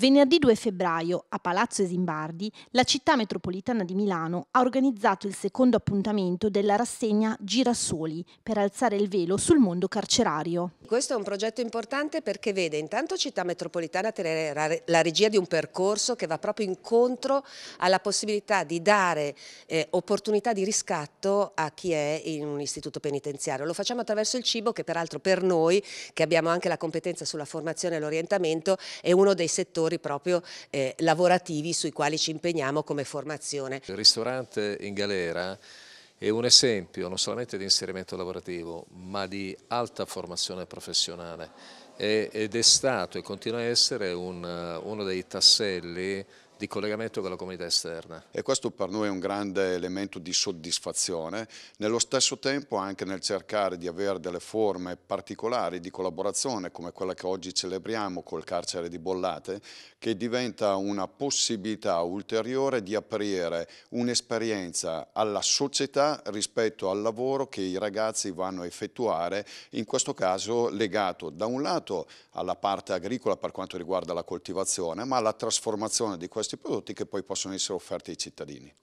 Venerdì 2 febbraio, a Palazzo Esimbardi, la città metropolitana di Milano ha organizzato il secondo appuntamento della rassegna Girasoli per alzare il velo sul mondo carcerario. Questo è un progetto importante perché vede intanto Città Metropolitana tenere la regia di un percorso che va proprio incontro alla possibilità di dare eh, opportunità di riscatto a chi è in un istituto penitenziario. Lo facciamo attraverso il cibo che peraltro per noi, che abbiamo anche la competenza sulla formazione e l'orientamento, è uno dei settori settori proprio eh, lavorativi sui quali ci impegniamo come formazione. Il ristorante in galera è un esempio non solamente di inserimento lavorativo ma di alta formazione professionale ed è stato e continua a essere un, uno dei tasselli di collegamento con la comunità esterna. E questo per noi è un grande elemento di soddisfazione, nello stesso tempo anche nel cercare di avere delle forme particolari di collaborazione come quella che oggi celebriamo col carcere di Bollate, che diventa una possibilità ulteriore di aprire un'esperienza alla società rispetto al lavoro che i ragazzi vanno a effettuare, in questo caso legato da un lato alla parte agricola per quanto riguarda la coltivazione, ma alla trasformazione di questo questi prodotti che poi possono essere offerti ai cittadini.